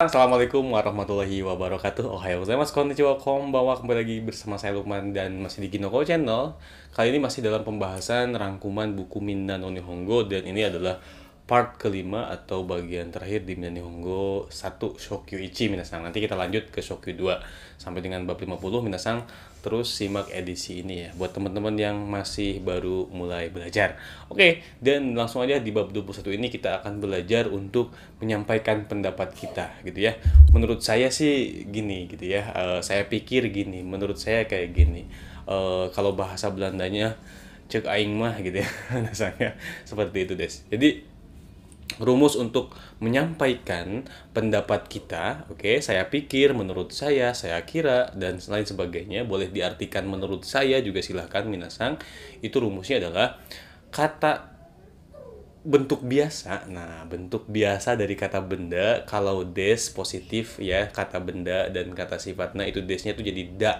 Assalamualaikum warahmatullahi wabarakatuh Oh hai, Ohayo mas konnichiwa, Kombawa Kembali lagi bersama saya Lukman dan masih di Ginoko Channel Kali ini masih dalam pembahasan rangkuman buku Minna no Nihongo Dan ini adalah part kelima atau bagian terakhir di Minna Nihongo 1 Shokyu Ichi Minasang Nanti kita lanjut ke Shokyu 2 Sampai dengan bab 50 Minasang terus simak edisi ini ya buat teman-teman yang masih baru mulai belajar. Oke, dan langsung aja di bab 21 ini kita akan belajar untuk menyampaikan pendapat kita gitu ya. Menurut saya sih gini gitu ya. Uh, saya pikir gini, menurut saya kayak gini. Uh, kalau bahasa Belandanya cek aing mah gitu ya. Rasanya seperti itu, Des. Jadi rumus untuk menyampaikan pendapat kita, oke, okay, saya pikir, menurut saya, saya kira, dan lain sebagainya, boleh diartikan menurut saya juga silahkan minasang, itu rumusnya adalah kata bentuk biasa. Nah, bentuk biasa dari kata benda kalau des positif ya, kata benda dan kata sifat, nah itu desnya itu jadi da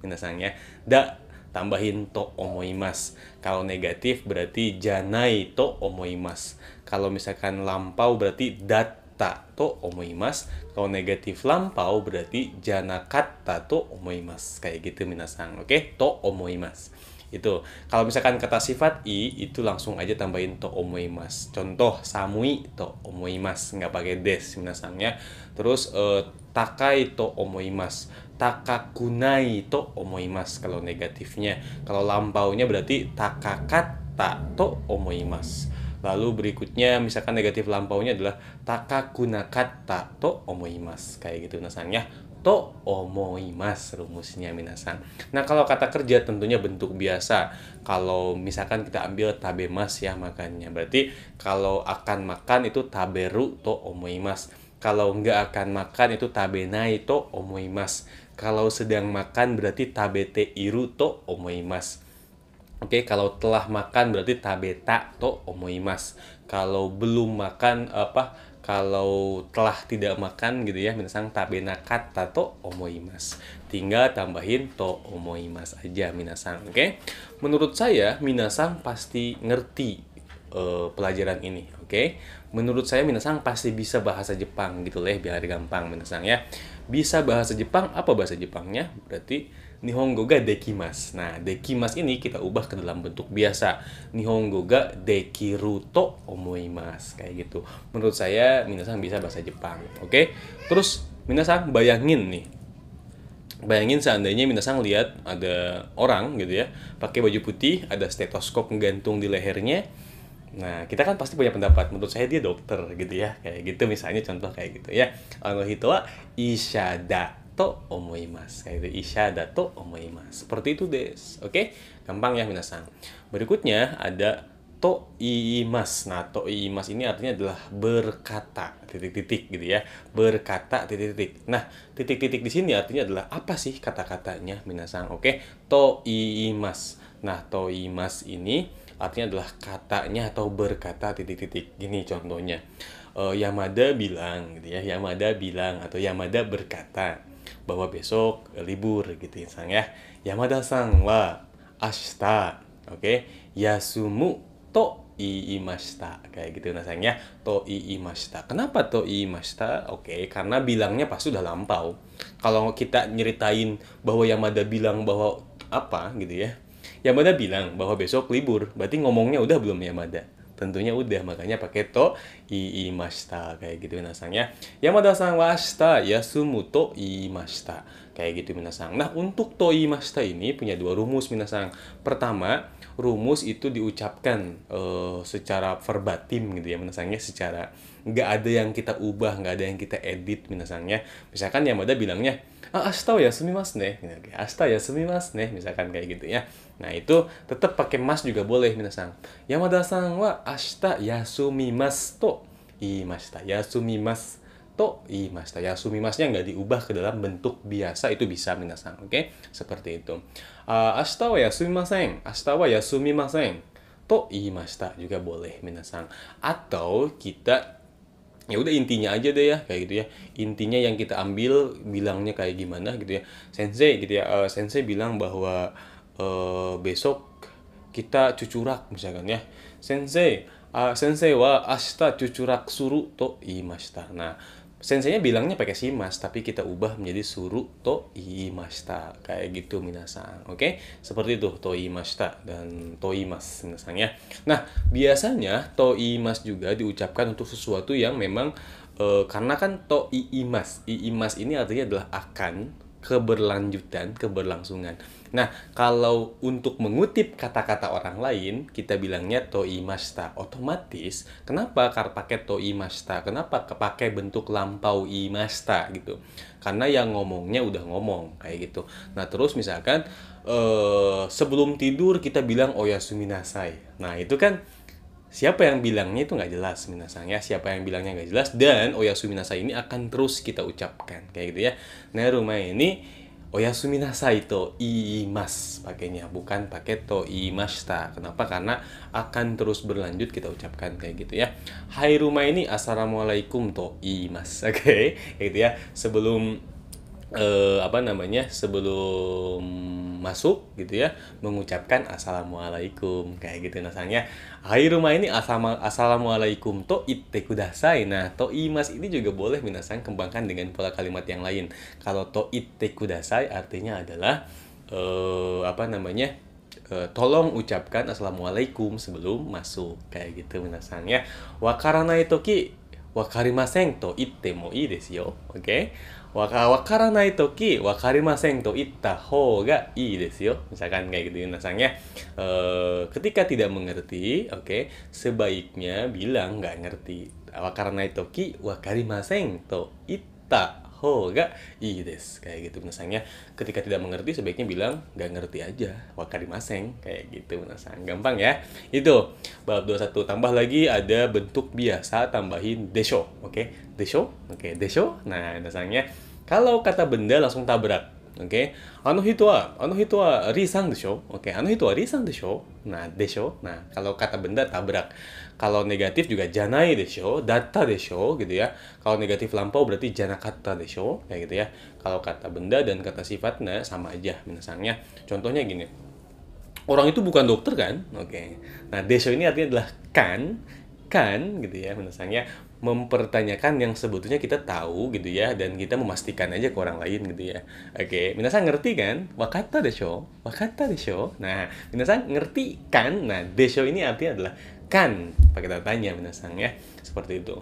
minasang ya, Da tambahin to omoimas. Kalau negatif berarti janai to omoimas kalau misalkan lampau berarti data, to omoimas kalau negatif lampau berarti jana kata, to omoimas kayak gitu minasang oke okay? to omoimas itu kalau misalkan kata sifat i itu langsung aja tambahin to omoimas contoh samui to omoimas nggak pakai des minasangnya terus eh, takai to omoimas takakunai to omoimas kalau negatifnya kalau lampaunya berarti takakata to omoimas Lalu berikutnya misalkan negatif lampaunya adalah takakunakata to omoimas kayak gitu nasanya. to omoimas rumusnya minasan. Nah, kalau kata kerja tentunya bentuk biasa. Kalau misalkan kita ambil tabemas ya makannya. Berarti kalau akan makan itu taberu to omoimas. Kalau nggak akan makan itu tabenai to omoimas. Kalau sedang makan berarti tabete iru to omoimas. Oke, okay, kalau telah makan berarti tabeta to omoimas. Kalau belum makan apa? Kalau telah tidak makan gitu ya, minasang tabena kata to omoimas. Tinggal tambahin to omoimas aja minasang, oke? Okay? Menurut saya minasang pasti ngerti uh, pelajaran ini, oke? Okay? Menurut saya minasang pasti bisa bahasa Jepang gitu lah biar gampang minasang ya. Bisa bahasa Jepang, apa bahasa Jepangnya? Berarti Nihongo ga dekimas. Nah, dekimas ini kita ubah ke dalam bentuk biasa. Nihongo ga dekiruto omoimas. Kayak gitu. Menurut saya, Minasang bisa bahasa Jepang. Oke? Okay? Terus, Minasang bayangin nih. Bayangin seandainya Minasang lihat ada orang gitu ya. Pakai baju putih, ada stetoskop menggantung di lehernya. Nah, kita kan pasti punya pendapat. Menurut saya dia dokter gitu ya. Kayak gitu misalnya contoh kayak gitu ya. Anohito wa ishada. と思います。Kayak itu isha da to omoimasu. Seperti itu des. Oke? Okay? Gampang ya minasan. Berikutnya ada to iimas. Nah, to iimas ini artinya adalah berkata titik-titik gitu ya. Berkata titik-titik. Nah, titik-titik di sini artinya adalah apa sih kata-katanya minasan? Oke? Okay? To iimas. Nah, to iimas ini artinya adalah katanya atau berkata titik-titik. Gini contohnya. Uh, Yamada bilang gitu ya. Yamada bilang atau Yamada berkata bahwa besok eh, libur gitu ya sang ya Yamada sang wa ashita oke okay? yasumu to iimashita kayak gitu nah ya. to iimashita kenapa to iimashita oke okay, karena bilangnya pas udah lampau kalau kita nyeritain bahwa Yamada bilang bahwa apa gitu ya Yamada bilang bahwa besok libur berarti ngomongnya udah belum Yamada tentunya udah makanya pakai to iimashita kayak gitu minasangnya Yamada san wa ashita yasumu to iimashita kayak gitu minasang nah untuk to iimashita ini punya dua rumus minasang pertama rumus itu diucapkan uh, secara verbatim gitu ya minasangnya secara nggak ada yang kita ubah nggak ada yang kita edit minasangnya misalkan Yamada bilangnya ah, ya ne asta ya ne misalkan kayak gitu ya nah itu tetap pakai mas juga boleh misalkan yamada sang wa asta yasumi mas to iimashita yasumi mas to iimashita yasumi masnya nggak diubah ke dalam bentuk biasa itu bisa misalkan oke okay? seperti itu uh, ah, asta wa yasumi maseng asta wa yasumi maseng to imashita juga boleh minasang atau kita ya udah intinya aja deh ya kayak gitu ya intinya yang kita ambil bilangnya kayak gimana gitu ya sensei gitu ya uh, sensei bilang bahwa uh, besok kita cucurak misalkan ya sensei uh, sensei wa Asta cucurak suru to imashita nah senseinya bilangnya pakai simas tapi kita ubah menjadi suru to imashita kayak gitu minasan oke okay? seperti itu to imashita dan to imas minasan ya nah biasanya to imas juga diucapkan untuk sesuatu yang memang e, karena kan to imas imas ini artinya adalah akan keberlanjutan keberlangsungan Nah, kalau untuk mengutip kata-kata orang lain, kita bilangnya toimashita. Otomatis, kenapa kar pakai toimashita? Kenapa pakai bentuk lampau i imashita gitu? Karena yang ngomongnya udah ngomong kayak gitu. Nah, terus misalkan eh, sebelum tidur kita bilang oh ya suminasai. Nah, itu kan siapa yang bilangnya itu nggak jelas minasanya siapa yang bilangnya nggak jelas dan oyasumi nasai ini akan terus kita ucapkan kayak gitu ya nah rumah ini Oyasumi nasai to iimas pakainya bukan pakai to iimashita. Kenapa? Karena akan terus berlanjut kita ucapkan kayak gitu ya. Hai rumah ini assalamualaikum to iimas. Oke, okay? gitu ya. Sebelum eh, apa namanya? Sebelum masuk gitu ya mengucapkan assalamualaikum kayak gitu nasanya. Hai rumah ini asama, assalamualaikum to itte kudasai. Nah, to imas ini juga boleh minasan kembangkan dengan pola kalimat yang lain. Kalau to itte kudasai artinya adalah uh, apa namanya? Uh, tolong ucapkan assalamualaikum sebelum masuk kayak gitu minasan ya. Wa karena itu ki wa karimasen to itte mo ii desu yo. Oke. Okay? ho, yo. Misalkan kayak gitu ya, ya. Uh, ketika tidak mengerti, oke, okay, sebaiknya bilang nggak ngerti. Wa ki, toki karimasen to itta hoga i des. Kayak gitu misalnya Ketika tidak mengerti, sebaiknya bilang nggak ngerti aja. karimasen. Kayak gitu misalnya Gampang ya. Itu. Bab 21. Tambah lagi ada bentuk biasa tambahin desho. Oke. Okay? show, oke okay, show, nah dasarnya kalau kata benda langsung tabrak oke okay? ano anu hitua ano hito wa risang desho oke okay, ano risang wa risang nah nah show, nah kalau kata benda tabrak kalau negatif juga janai show, data show, gitu ya kalau negatif lampau berarti jana kata show, kayak gitu ya kalau kata benda dan kata sifatnya sama aja misalnya contohnya gini orang itu bukan dokter kan oke okay. nah show ini artinya adalah kan kan gitu ya misalnya mempertanyakan yang sebetulnya kita tahu gitu ya dan kita memastikan aja ke orang lain gitu ya oke okay. minasan ngerti kan wakata desho wakata desho nah minasan ngerti kan nah desho ini artinya adalah kan pakai tanya minasan ya seperti itu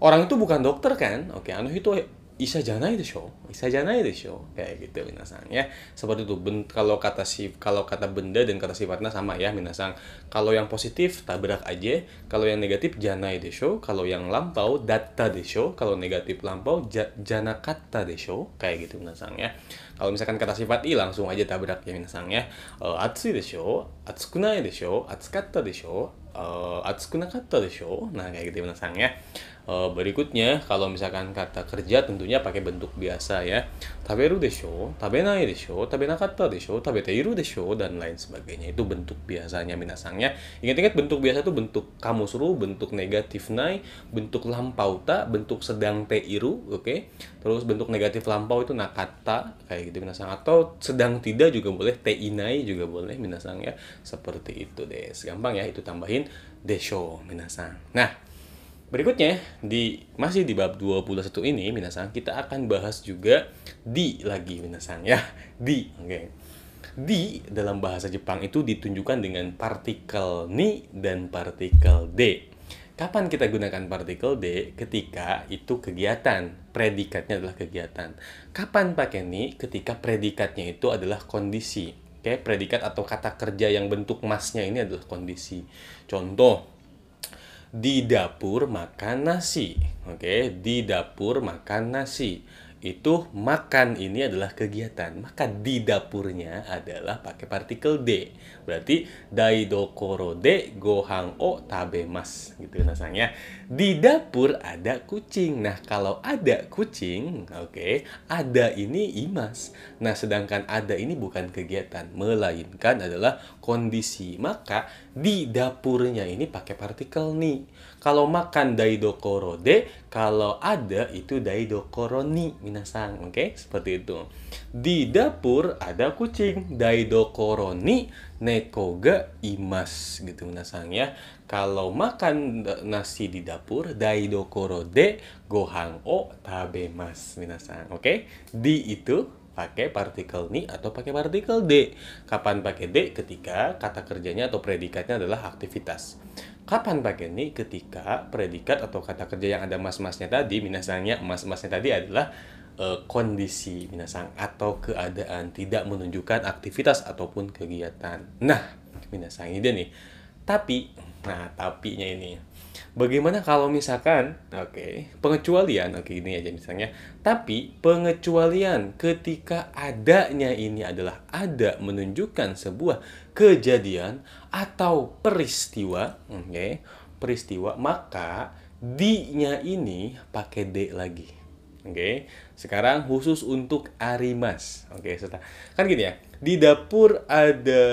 orang itu bukan dokter kan oke okay, anu itu show show kayak gitu minasang ya seperti itu ben kalau kata si kalau kata benda dan kata sifatnya sama ya minasang kalau yang positif tabrak aja kalau yang negatif janai show kalau yang lampau data show kalau negatif lampau ja, jana kata show kayak gitu minasang ya kalau misalkan kata sifat i langsung aja tabrak ya minasang ya uh, eh, atsui desho atsukunai desho atsukatta desho uh, eh, atsukunakatta show nah kayak gitu minasang ya Eh, berikutnya, kalau misalkan kata kerja tentunya pakai bentuk biasa ya. Taberu desho, tabenai desho, tabenakata desho, tabeteiru desho, dan lain sebagainya. Itu bentuk biasanya minasangnya. Ingat-ingat bentuk biasa itu bentuk kamusru, bentuk negatif nai, bentuk lampau ta, bentuk sedang teiru, oke. Okay? Terus bentuk negatif lampau itu nakata, kayak gitu minasang. Atau sedang tidak juga boleh, teinai juga boleh minasang ya. Seperti itu deh. Gampang ya, itu tambahin desho minasang. Nah, Berikutnya, di masih di bab 21 ini Minasang, kita akan bahas juga di lagi Minasang ya. Di, oke. Okay. Di dalam bahasa Jepang itu ditunjukkan dengan partikel ni dan partikel de. Kapan kita gunakan partikel de? Ketika itu kegiatan, predikatnya adalah kegiatan. Kapan pakai ni? Ketika predikatnya itu adalah kondisi. Oke, okay? predikat atau kata kerja yang bentuk masnya ini adalah kondisi. Contoh, di dapur makan nasi. Oke, di dapur makan nasi. Itu makan ini adalah kegiatan. Maka di dapurnya adalah pakai partikel de. Berarti dai dokoro de gohang o tabemas gitu kan rasanya. Di dapur ada kucing. Nah, kalau ada kucing, oke, okay, ada ini imas. Nah, sedangkan ada ini bukan kegiatan, melainkan adalah kondisi. Maka di dapurnya ini pakai partikel ni. Kalau makan daidokoro de, kalau ada itu daidokoro ni minasang, oke? Seperti itu. Di dapur ada kucing daidokoro ni neko ga imas gitu minasang ya. Kalau makan nasi di dapur daidokoro de gohan o tabemas minasang, oke? Di itu pakai partikel ni atau pakai partikel d. Kapan pakai d? Ketika kata kerjanya atau predikatnya adalah aktivitas. Kapan pakai ni? Ketika predikat atau kata kerja yang ada mas-masnya tadi, minasangnya mas-masnya tadi adalah uh, kondisi minasang atau keadaan tidak menunjukkan aktivitas ataupun kegiatan. Nah, minasang ini dia nih. Tapi, nah tapinya ini Bagaimana kalau misalkan, oke, okay, pengecualian, oke okay, ini aja misalnya, tapi pengecualian ketika adanya ini adalah ada menunjukkan sebuah kejadian atau peristiwa, oke, okay, peristiwa, maka di-nya ini pakai D lagi. Oke, okay? sekarang khusus untuk Arimas. Oke, okay, kan gini ya di dapur ada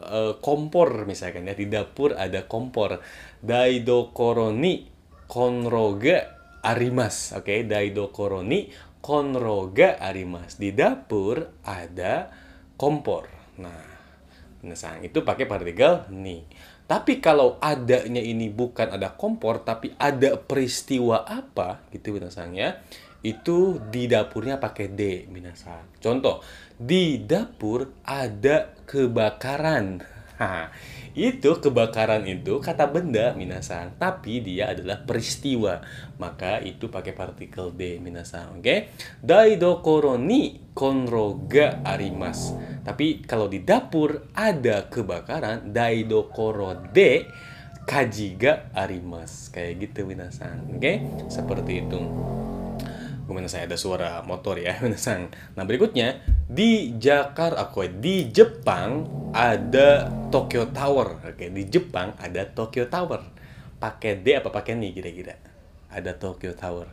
uh, kompor misalkan ya di dapur ada kompor daido koroni konroga arimas oke okay? koroni konroga arimas di dapur ada kompor nah nesang itu pakai partikel ni tapi kalau adanya ini bukan ada kompor tapi ada peristiwa apa gitu nesang ya itu di dapurnya pakai D minasan. Contoh, di dapur ada kebakaran. Ha, itu kebakaran itu kata benda minasan, tapi dia adalah peristiwa. Maka itu pakai partikel D minasan, oke? Okay? Daidokoro ni konroga arimas. Tapi kalau di dapur ada kebakaran, daidokoro de kajiga arimas. Kayak gitu minasan, oke? Okay? Seperti itu. Gimana saya ada suara motor ya, menesan. Nah, berikutnya di Jakarta, aku ah, di Jepang ada Tokyo Tower. Oke, di Jepang ada Tokyo Tower. Pakai D apa pakai ni kira-kira? Ada Tokyo Tower.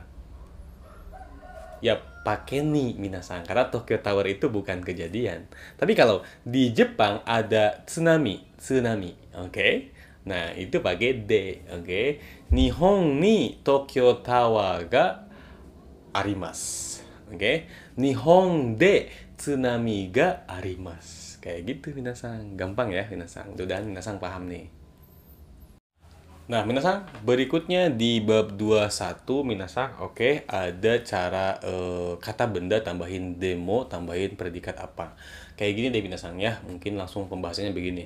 Ya, pakai ni minasan karena Tokyo Tower itu bukan kejadian. Tapi kalau di Jepang ada tsunami, tsunami. Oke. Nah, itu pakai D, oke. Okay? Nihon ni Tokyo Tower ga Oke, okay? Nihong de tsunami ga arimas. Kayak gitu minasang, gampang ya minasang. tuh dan minasang paham nih. Nah, minasang, berikutnya di bab 21 minasang, oke, okay, ada cara eh, kata benda tambahin demo, tambahin predikat apa. Kayak gini deh minasang ya, mungkin langsung pembahasannya begini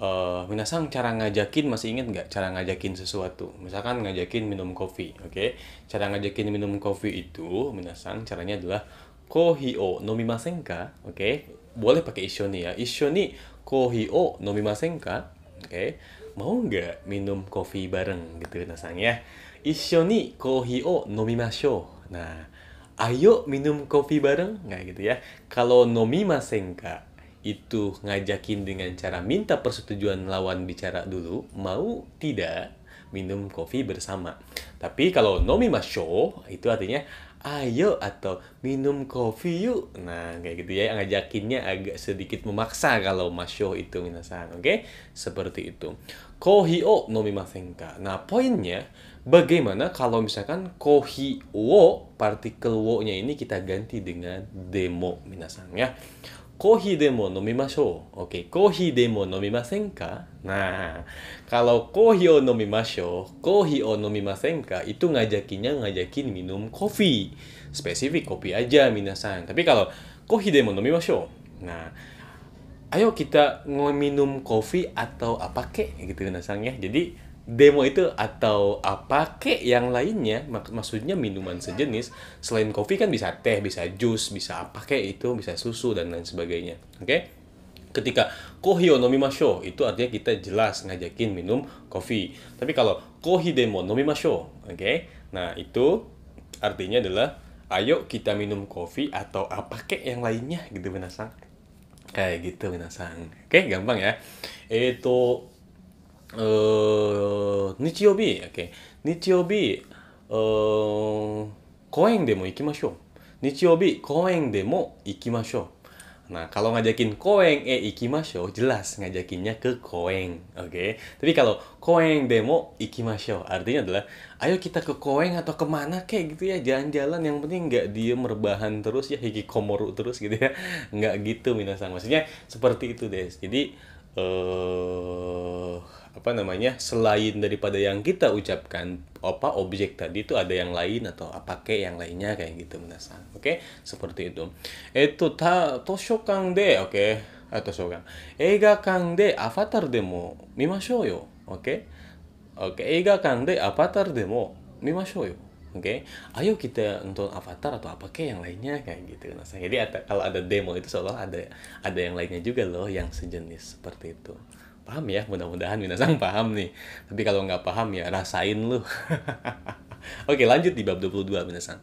uh, Minasang cara ngajakin masih inget nggak cara ngajakin sesuatu? Misalkan ngajakin minum kopi, oke? Okay? Cara ngajakin minum kopi itu Minasang caranya adalah kohi o nomimasen oke? Okay? Boleh pakai ishoni ya. Ishoni kohi o nomimasen oke? Okay? Mau nggak minum kopi bareng gitu Minasang ya? Ishoni kohi o nomimashou. Nah, ayo minum kopi bareng nggak gitu ya? Kalau nomimasenka itu ngajakin dengan cara minta persetujuan lawan bicara dulu, mau tidak minum kopi bersama. Tapi kalau nomi masho itu artinya ayo atau minum kopi yuk. Nah, kayak gitu ya ngajakinnya agak sedikit memaksa kalau masho itu minasan, oke? Okay? Seperti itu. Kohi o nomi masenka. Nah, poinnya bagaimana kalau misalkan kohi wo partikel wo-nya ini kita ganti dengan demo minasan ya. コーヒーでも飲みましょう。OK。コーヒーでも飲みませんか Nah, kalau kohi o nomimasho, kohi o nomimasenka itu ngajakinnya ngajakin minum kopi. Spesifik kopi aja minasan. Tapi kalau kohi demo nomimasho, nah ayo kita minum kopi atau apa kek gitu minasan ya. Jadi demo itu atau apa kek yang lainnya mak maksudnya minuman sejenis selain kopi kan bisa teh bisa jus bisa apa kek itu bisa susu dan lain sebagainya oke okay? ketika kohi no itu artinya kita jelas ngajakin minum kopi tapi kalau kohi demo nomi oke okay? nah itu artinya adalah ayo kita minum kopi atau apa kek yang lainnya gitu minasang kayak gitu minasang oke okay? gampang ya itu oke. demo demo う日曜日やけ日曜日公園でも行きましょう日曜日公園でも行きましょう Nah, kalau ngajakin koeng e ikimasho, jelas ngajakinnya ke koeng, oke? Okay? Tapi kalau koeng demo ikimasho, artinya adalah ayo kita ke koeng atau kemana kayak gitu ya, jalan-jalan yang penting nggak dia rebahan terus ya, hikikomoru terus gitu ya. Nggak gitu minasang, maksudnya seperti itu deh. Jadi, eh... Uh apa namanya selain daripada yang kita ucapkan apa objek tadi itu ada yang lain atau apa ke yang lainnya kayak gitu menasan oke okay? seperti itu itu ta toshokan de oke ah, okay? atau shokan eiga kan de avatar demo mimashou yo oke oke okay? eiga kan de avatar demo mimashou yo Oke, okay? ayo kita nonton Avatar atau apa kayak yang lainnya kayak gitu. Nah, jadi ada, kalau ada demo itu seolah ada ada yang lainnya juga loh yang sejenis seperti itu paham ya mudah-mudahan Minasang paham nih tapi kalau nggak paham ya rasain lu oke lanjut di bab 22 Minasang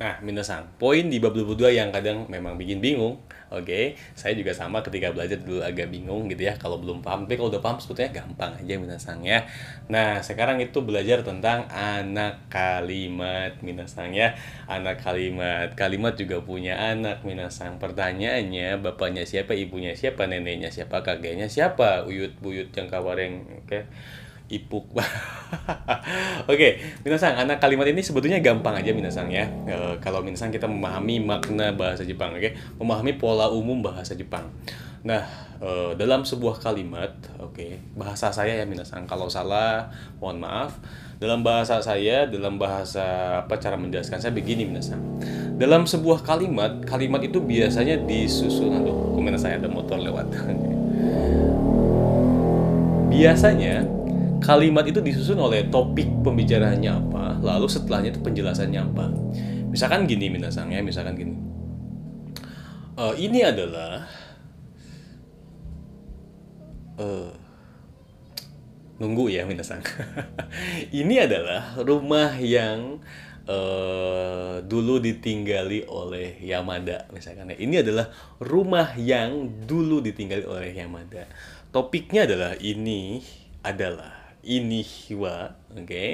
nah Minasang poin di bab 22 yang kadang memang bikin bingung Oke, okay? saya juga sama ketika belajar dulu agak bingung gitu ya. Kalau belum paham, tapi kalau udah paham sebetulnya gampang aja minasang ya. Nah, sekarang itu belajar tentang anak kalimat minasang ya. Anak kalimat, kalimat juga punya anak minasang. Pertanyaannya, bapaknya siapa, ibunya siapa, neneknya siapa, kakeknya siapa, uyut buyut yang kawareng, oke. Okay? ipuk. Oke, okay, Minasang, anak kalimat ini sebetulnya gampang aja Minasang ya. E, kalau Minasang kita memahami makna bahasa Jepang, oke? Okay? Memahami pola umum bahasa Jepang. Nah, e, dalam sebuah kalimat, oke, okay, bahasa saya ya Minasang, kalau salah mohon maaf. Dalam bahasa saya, dalam bahasa apa cara menjelaskan saya begini Minasang. Dalam sebuah kalimat, kalimat itu biasanya disusun aduh, komentar saya ada motor lewat. biasanya kalimat itu disusun oleh topik pembicaraannya apa, lalu setelahnya itu penjelasannya apa. Misalkan gini minasang ya, misalkan gini. Uh, ini adalah uh, nunggu ya minasang. ini adalah rumah yang Uh, dulu ditinggali oleh Yamada misalkan ya. Ini adalah rumah yang dulu ditinggali oleh Yamada. Topiknya adalah ini adalah inihiwa, oke. Okay?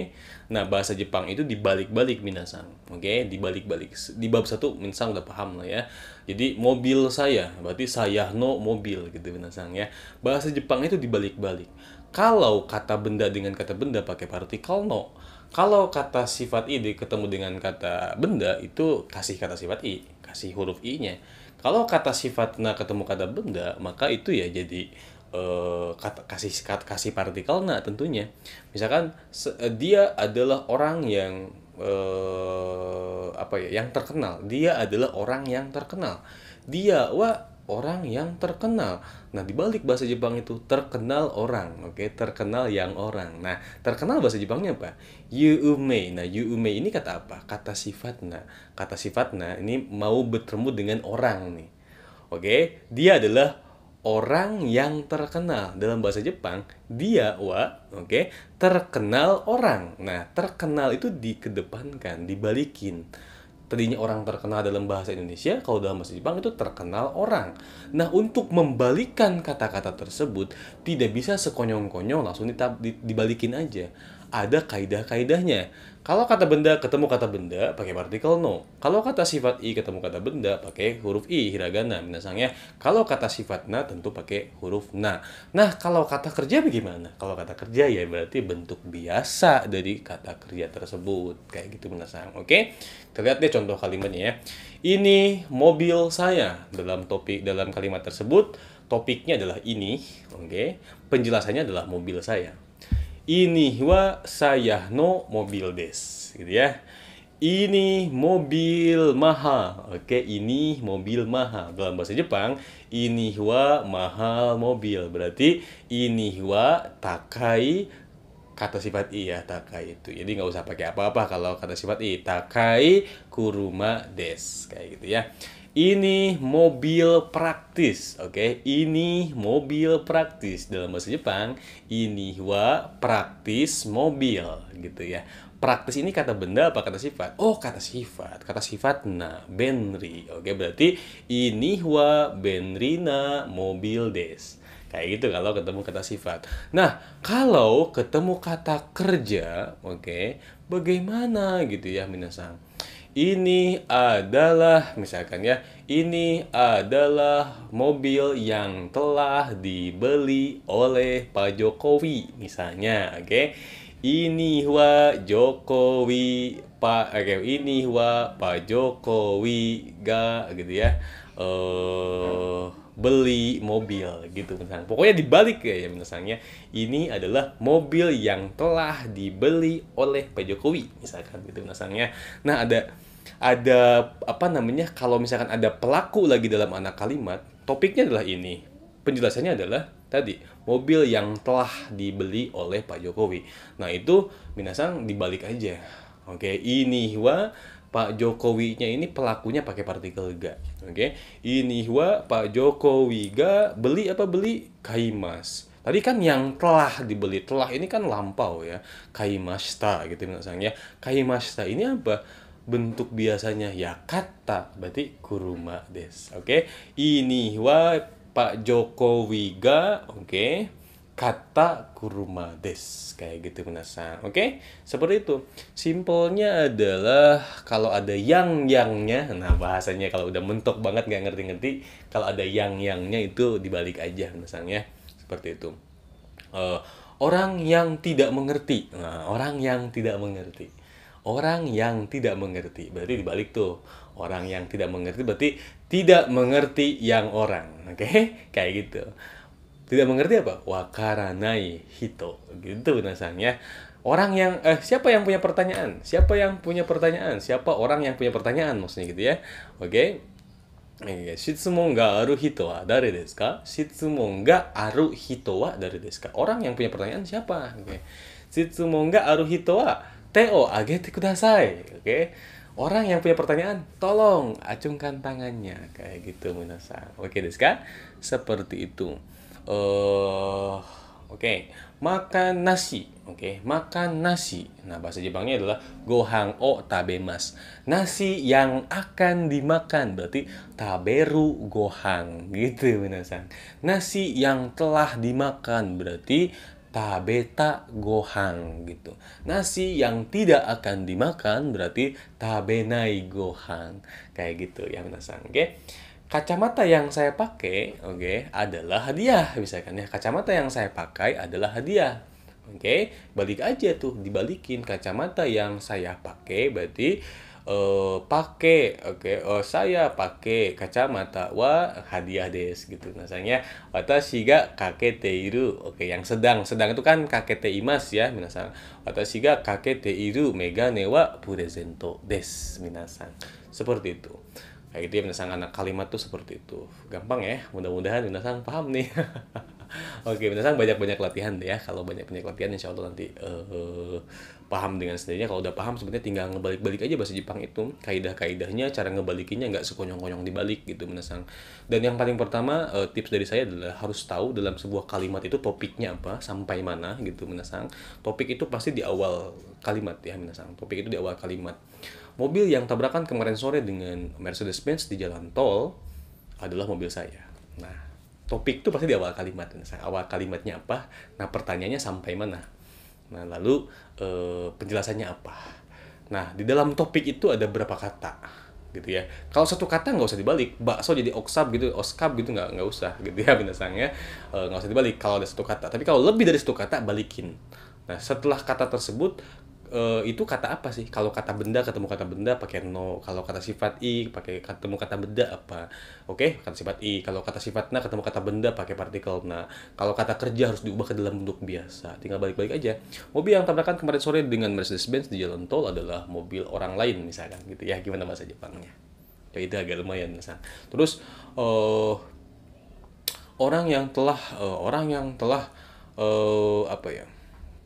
Nah, bahasa Jepang itu dibalik-balik minasang, oke, okay? dibalik-balik. Di bab satu minasang udah paham lah ya. Jadi mobil saya, berarti saya no mobil gitu minasang ya. Bahasa Jepang itu dibalik-balik. Kalau kata benda dengan kata benda pakai partikel no. Kalau kata sifat i ketemu dengan kata benda itu kasih kata sifat i, kasih huruf i-nya. Kalau kata sifat na ketemu kata benda, maka itu ya jadi eh, kasih kasih partikel nah tentunya misalkan eh, dia adalah orang yang eh, apa ya yang terkenal dia adalah orang yang terkenal dia wa orang yang terkenal. Nah, dibalik bahasa Jepang itu terkenal orang, oke, okay? terkenal yang orang. Nah, terkenal bahasa Jepangnya apa? Yuume. Nah, yuume ini kata apa? Kata sifat. Nah, kata sifat. Nah, ini mau bertemu dengan orang nih. Oke, okay? dia adalah orang yang terkenal dalam bahasa Jepang dia wa oke okay, terkenal orang nah terkenal itu dikedepankan dibalikin tadinya orang terkenal dalam bahasa Indonesia kalau dalam bahasa Jepang itu terkenal orang nah untuk membalikan kata-kata tersebut tidak bisa sekonyong-konyong langsung ditab- dibalikin aja ada kaidah-kaidahnya kalau kata benda ketemu kata benda pakai partikel no. Kalau kata sifat i ketemu kata benda pakai huruf i hiragana Misalnya Kalau kata sifat na tentu pakai huruf na. Nah, kalau kata kerja bagaimana? Kalau kata kerja ya berarti bentuk biasa dari kata kerja tersebut. Kayak gitu Misalnya, Oke. Kita lihat deh contoh kalimatnya ya. Ini mobil saya dalam topik dalam kalimat tersebut topiknya adalah ini, oke. Penjelasannya adalah mobil saya. Ini wa no mobil des, gitu ya. Ini mobil mahal. Oke, ini mobil mahal. Dalam bahasa Jepang, ini wa mahal mobil. Berarti ini wa takai kata sifat i ya takai itu jadi nggak usah pakai apa-apa kalau kata sifat i takai kuruma des kayak gitu ya ini mobil praktis, oke? Okay? Ini mobil praktis dalam bahasa Jepang. Ini wa praktis mobil, gitu ya. Praktis ini kata benda apa kata sifat? Oh, kata sifat. Kata sifat na benri, oke? Okay? Berarti ini wa benri na mobil des. Kayak gitu kalau ketemu kata sifat. Nah, kalau ketemu kata kerja, oke? Okay, bagaimana gitu ya, minasang? ini adalah misalkan ya ini adalah mobil yang telah dibeli oleh Pak Jokowi misalnya oke okay? ini wa Jokowi Pak oke okay, ini wa Pak Jokowi ga gitu ya eh uh, beli mobil gitu misalnya. Pokoknya dibalik ya, ya misalnya ini adalah mobil yang telah dibeli oleh Pak Jokowi misalkan gitu misalnya. Nah ada ada apa namanya kalau misalkan ada pelaku lagi dalam anak kalimat topiknya adalah ini penjelasannya adalah tadi mobil yang telah dibeli oleh Pak Jokowi nah itu minasang dibalik aja oke ini wa Pak Jokowi-nya ini pelakunya pakai partikel ga. Oke. Ini wa Pak Jokowi ga beli apa beli kaimas. Tadi kan yang telah dibeli, telah ini kan lampau ya. Kaimashita gitu misalnya. Kaimashita ini apa? bentuk biasanya ya kata berarti kuruma des oke okay? ini wa Pak Jokowi ga oke okay? kata kuruma des kayak gitu penasaran oke okay? seperti itu simpelnya adalah kalau ada yang yangnya nah bahasanya kalau udah mentok banget nggak ngerti-ngerti kalau ada yang yangnya itu dibalik aja misalnya seperti itu uh, orang yang tidak mengerti nah, orang yang tidak mengerti orang yang tidak mengerti. Berarti dibalik tuh. Orang yang tidak mengerti berarti tidak mengerti yang orang. Oke? Okay? Kayak gitu. Tidak mengerti apa? Wakaranai hito. Gitu nasanya Orang yang eh siapa yang punya pertanyaan? Siapa yang punya pertanyaan? Siapa orang yang punya pertanyaan maksudnya gitu ya. Oke? Iya, okay? ka Orang yang punya pertanyaan siapa? oke Okay. wa TO agete kudasai oke orang yang punya pertanyaan tolong acungkan tangannya kayak gitu minasan oke okay, seperti itu uh, oke okay. makan nasi oke okay. makan nasi nah bahasa Jepangnya adalah gohang o tabemas nasi yang akan dimakan berarti taberu gohang gitu minasan nasi yang telah dimakan berarti tabeta gohan gitu. Nasi yang tidak akan dimakan berarti tabenai gohan. Kayak gitu ya minasan, oke? Kacamata yang saya pakai, oke, okay, adalah hadiah misalkan ya. Kacamata yang saya pakai adalah hadiah. Oke, okay? balik aja tuh, dibalikin kacamata yang saya pakai berarti uh, eh, pakai oke okay, uh, eh, saya pakai kacamata wah hadiah des gitu misalnya watashi ga kakete teiru oke okay, yang sedang sedang itu kan kakete imas ya minasan watashi ga kakete iru megane wa purezento des minasan seperti itu kayak gitu ya minasan anak kalimat tuh seperti itu gampang ya mudah-mudahan minasan paham nih Oke, okay, minasan banyak-banyak latihan deh ya. Kalau banyak-banyak latihan, insya Allah nanti uh, paham dengan sendirinya kalau udah paham sebenarnya tinggal ngebalik-balik aja bahasa Jepang itu kaidah-kaidahnya cara ngebalikinya nggak sekonyong-konyong dibalik gitu menasang dan yang paling pertama eh, tips dari saya adalah harus tahu dalam sebuah kalimat itu topiknya apa sampai mana gitu menasang topik itu pasti di awal kalimat ya menasang topik itu di awal kalimat mobil yang tabrakan kemarin sore dengan Mercedes-Benz di jalan tol adalah mobil saya nah topik itu pasti di awal kalimat menasang awal kalimatnya apa nah pertanyaannya sampai mana Nah, lalu e, penjelasannya apa? Nah, di dalam topik itu ada berapa kata, gitu ya. Kalau satu kata nggak usah dibalik, bakso jadi oksab gitu, oskab gitu nggak nggak usah, gitu ya binasannya eh, nggak usah dibalik kalau ada satu kata. Tapi kalau lebih dari satu kata balikin. Nah, setelah kata tersebut uh, itu kata apa sih? Kalau kata benda ketemu kata benda pakai no, kalau kata sifat i pakai ketemu kata benda apa? Oke, okay? kata sifat i. Kalau kata sifat na ketemu kata benda pakai partikel na. Kalau kata kerja harus diubah ke dalam bentuk biasa. Tinggal balik-balik aja. Mobil yang tabrakan kemarin sore dengan Mercedes-Benz di jalan tol adalah mobil orang lain misalkan gitu ya. Gimana bahasa Jepangnya? Ya itu agak lumayan misalkan. Terus uh, orang yang telah uh, orang yang telah uh, apa ya?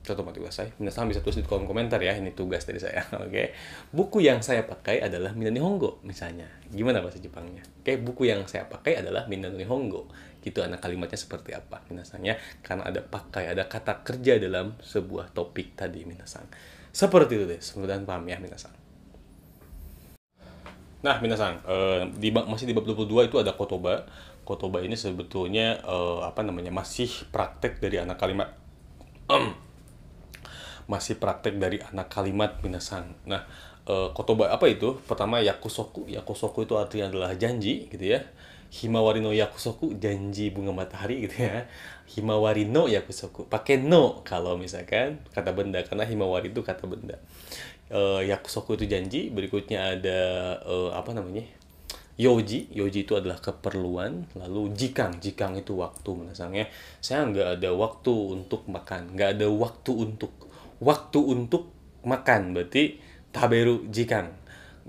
saya bisa tulis di kolom komentar ya. Ini tugas dari saya. Oke. Okay? Buku yang saya pakai adalah Mina Nihongo misalnya. Gimana bahasa Jepangnya? Oke, okay? buku yang saya pakai adalah Mina Nihongo. Gitu anak kalimatnya seperti apa? ya. karena ada pakai, ada kata kerja dalam sebuah topik tadi minasan. Seperti itu deh. Semoga paham ya minasan. Nah, minasan, eh, di masih di bab 22 itu ada kotoba. Kotoba ini sebetulnya eh, apa namanya? masih praktek dari anak kalimat masih praktek dari anak kalimat minasang. Nah, e, kotoba apa itu? Pertama yakusoku. Yakusoku itu artinya adalah janji gitu ya. Himawari no yakusoku janji bunga matahari gitu ya. Himawari no yakusoku. Pakai no kalau misalkan kata benda karena himawari itu kata benda. E, yakusoku itu janji, berikutnya ada e, apa namanya? Yoji, Yoji itu adalah keperluan, lalu jikang, jikang itu waktu Misalnya, Saya nggak ada waktu untuk makan, nggak ada waktu untuk waktu untuk makan berarti taberu jikan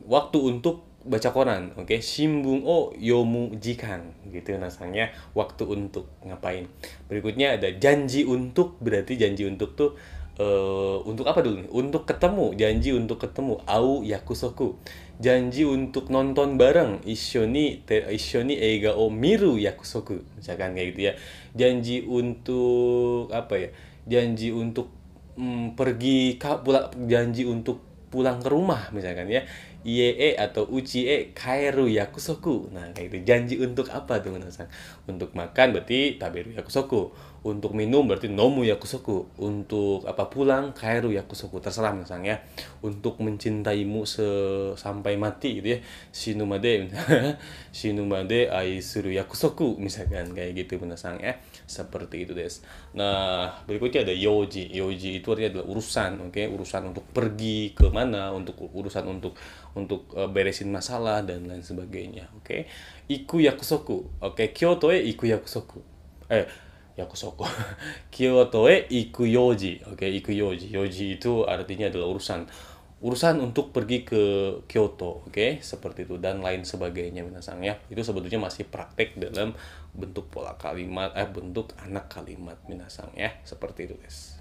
waktu untuk baca koran oke okay? shimbun o oh, yomu jikan gitu nasanya, waktu untuk ngapain berikutnya ada janji untuk berarti janji untuk tuh uh, untuk apa dulu nih untuk ketemu janji untuk ketemu au yakusoku janji untuk nonton bareng ishoni te, ishoni ega o miru yakusoku misalkan kayak gitu ya janji untuk apa ya janji untuk mm, pergi pula janji untuk pulang ke rumah misalkan ya IEE atau ucie Kairu Yakusoku nah kayak itu janji untuk apa tuh menasang untuk makan berarti Taberu Yakusoku untuk minum berarti Nomu Yakusoku untuk apa pulang Kairu Yakusoku terserah menurut ya untuk mencintaimu se sampai mati gitu ya Shinumade Shinumade Aisuru Yakusoku misalkan kayak gitu menasang ya seperti itu Des. Nah berikutnya ada yoji. Yoji itu artinya adalah urusan, oke okay? urusan untuk pergi ke mana, untuk urusan untuk untuk uh, beresin masalah dan lain sebagainya, oke. Okay? Iku yakusoku, oke. Okay? Kyoto e iku yakusoku. Eh yakusoku. Kyoto e iku yoji, oke. Okay? Iku yoji. Yoji itu artinya adalah urusan urusan untuk pergi ke Kyoto, oke, okay? seperti itu dan lain sebagainya, minasang ya. Itu sebetulnya masih praktek dalam bentuk pola kalimat, eh bentuk anak kalimat, minasang ya, seperti itu guys.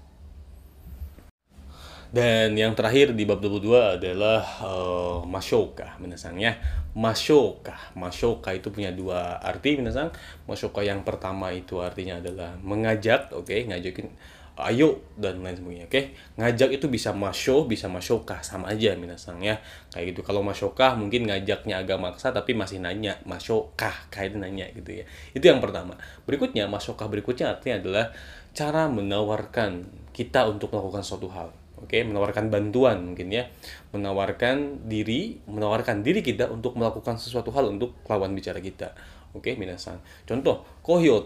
Dan yang terakhir di bab 22 adalah uh, eh, masyoka, minasang ya. Masyoka, masyoka itu punya dua arti, minasang. Masyoka yang pertama itu artinya adalah mengajak, oke, okay? ngajakin ayo dan lain sebagainya oke okay? ngajak itu bisa masyo bisa masyoka sama aja minasang ya kayak gitu kalau masyoka mungkin ngajaknya agak maksa tapi masih nanya masyoka kayak nanya gitu ya itu yang pertama berikutnya masyoka berikutnya artinya adalah cara menawarkan kita untuk melakukan suatu hal Oke, okay, menawarkan bantuan mungkin ya, menawarkan diri, menawarkan diri kita untuk melakukan sesuatu hal untuk lawan bicara kita. Oke, okay, minasang Contoh, kohyo o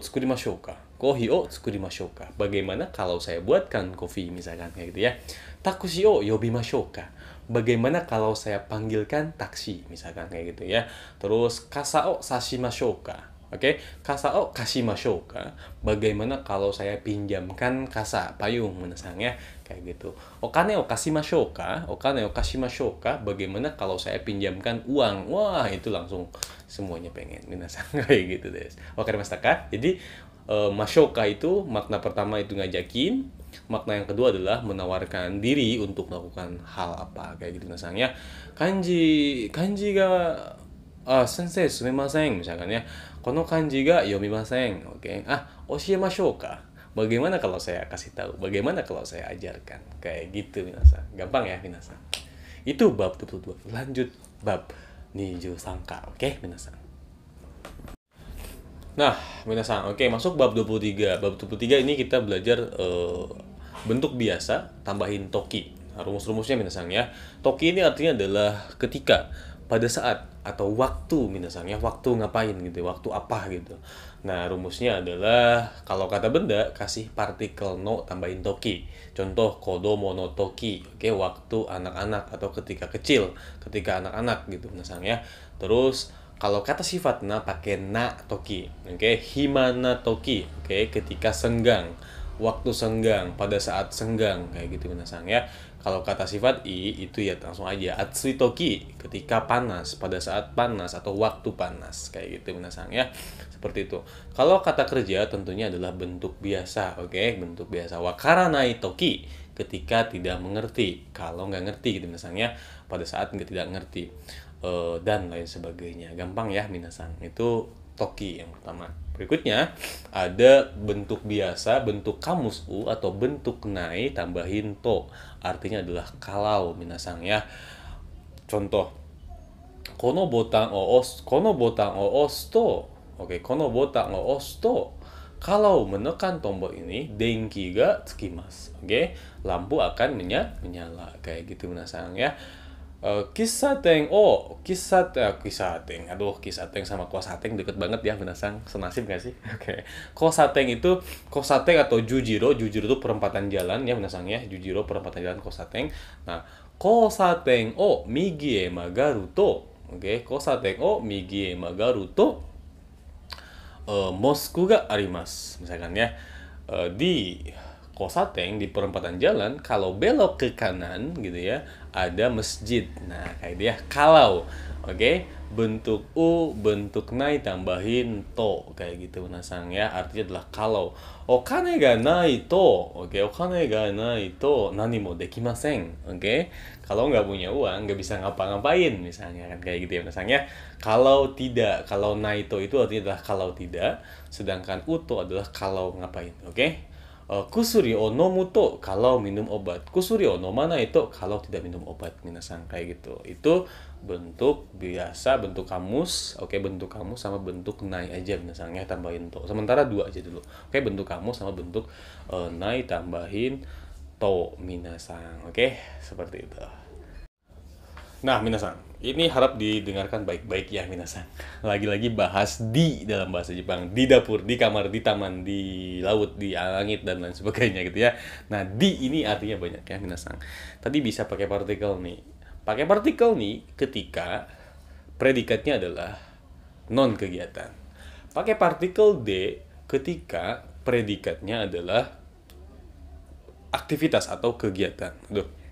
Kohio, o tsukurimashouka. Bagaimana kalau saya buatkan kopi misalkan kayak gitu ya. Takushi o yobimashouka. Bagaimana kalau saya panggilkan taksi misalkan kayak gitu ya. Terus kasa o sashimashouka. Oke, okay? kasa o kashimashouka. Bagaimana kalau saya pinjamkan kasa payung menesang ya kayak gitu. Okane o kashimashouka, okane o kashimashouka. Bagaimana kalau saya pinjamkan uang? Wah, itu langsung semuanya pengen minasang kayak gitu, guys. Oke, Mas Taka. Jadi uh, eh, masyoka itu makna pertama itu ngajakin makna yang kedua adalah menawarkan diri untuk melakukan hal apa kayak gitu misalnya kanji kanji ga ah sensei sumimasen misalkan ya kono kanji ga yomimasen oke okay? ah masyoka bagaimana kalau saya kasih tahu bagaimana kalau saya ajarkan kayak gitu minasa gampang ya minasa itu bab 22 lanjut bab nijo sangka oke okay, minasa Nah, minasang Oke, masuk bab 23. Bab 23 ini kita belajar uh, bentuk biasa tambahin toki. Nah, rumus-rumusnya minasang ya. Toki ini artinya adalah ketika, pada saat atau waktu minasan ya. Waktu ngapain gitu, waktu apa gitu. Nah, rumusnya adalah kalau kata benda kasih partikel no tambahin toki. Contoh kodomo no toki. Oke, waktu anak-anak atau ketika kecil, ketika anak-anak gitu minasang ya. Terus kalau kata sifatnya pakai na toki, oke, okay? himana toki, oke, okay? ketika senggang, waktu senggang, pada saat senggang, kayak gitu sang ya. Kalau kata sifat i itu ya langsung aja atsui toki, ketika panas, pada saat panas atau waktu panas, kayak gitu sang ya. Seperti itu. Kalau kata kerja tentunya adalah bentuk biasa, oke, okay? bentuk biasa. Wakaranai toki, ketika tidak mengerti, kalau nggak ngerti gitu misalnya pada saat nggak tidak ngerti uh, dan lain sebagainya. Gampang ya minasan. Itu toki yang pertama. Berikutnya ada bentuk biasa, bentuk kamus u atau bentuk nai tambahin to. Artinya adalah kalau minasang ya. Contoh kono botang o os kono botang o os to. Oke, kono botang o os to. Kalau menekan tombol ini, denki ga tsukimasu. Oke, lampu akan menyala kayak gitu minasang ya. Uh, teng oh kisah teng uh, eh, teng aduh kisah teng sama teng deket banget ya benasang senasib gak sih oke okay. teng itu teng atau jujiro jujiro itu perempatan jalan ya benasang ya jujiro perempatan jalan teng nah teng o oh, migi e magaruto oke okay. teng o oh, migi e magaruto uh, mosku ga arimas misalkan ya uh, di kosateng di perempatan jalan kalau belok ke kanan gitu ya ada masjid. Nah, kayak dia kalau oke okay? bentuk u bentuk nai tambahin to kayak gitu nasang ya artinya adalah kalau okane ga nai to oke okay? okane ga nai to nani mo dekimasen oke okay? kalau nggak punya uang nggak bisa ngapa-ngapain misalnya kan kayak gitu ya nasang ya kalau tidak kalau nai to itu artinya adalah kalau tidak sedangkan u to adalah kalau ngapain oke okay? Eh, kusuri o nomu kalau minum obat kusuri o nomana itu kalau tidak minum obat minasan kayak gitu itu bentuk biasa bentuk kamus oke okay, bentuk kamus sama bentuk nai aja misalnya tambahin to sementara dua aja dulu oke okay, bentuk kamus sama bentuk uh, nai tambahin to minasan oke okay? seperti itu nah minasan ini harap didengarkan baik-baik ya minasan. Lagi-lagi bahas di dalam bahasa Jepang, di dapur, di kamar, di taman, di laut, di langit dan lain sebagainya gitu ya. Nah, di ini artinya banyak ya minasan. Tadi bisa pakai partikel nih. Pakai partikel nih ketika predikatnya adalah non kegiatan. Pakai partikel d ketika predikatnya adalah aktivitas atau kegiatan. Duh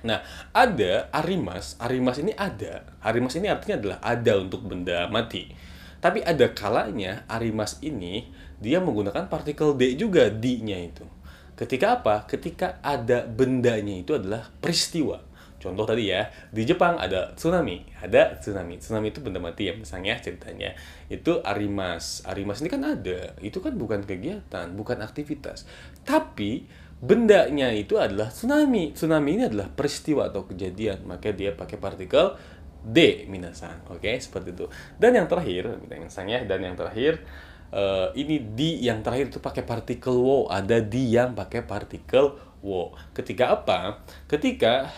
Nah, ada arimas, arimas ini ada. Arimas ini artinya adalah ada untuk benda mati. Tapi ada kalanya arimas ini dia menggunakan partikel D juga D-nya itu. Ketika apa? Ketika ada bendanya itu adalah peristiwa. Contoh tadi ya, di Jepang ada tsunami, ada tsunami. Tsunami itu benda mati ya misalnya ya, ceritanya. Itu arimas. Arimas ini kan ada, itu kan bukan kegiatan, bukan aktivitas. Tapi bendanya itu adalah tsunami. Tsunami ini adalah peristiwa atau kejadian, maka dia pakai partikel D minasan. Oke, okay? seperti itu. Dan yang terakhir, minasan ya, dan yang terakhir uh, ini di yang terakhir itu pakai partikel wo, ada di yang pakai partikel wo. Ketika apa? Ketika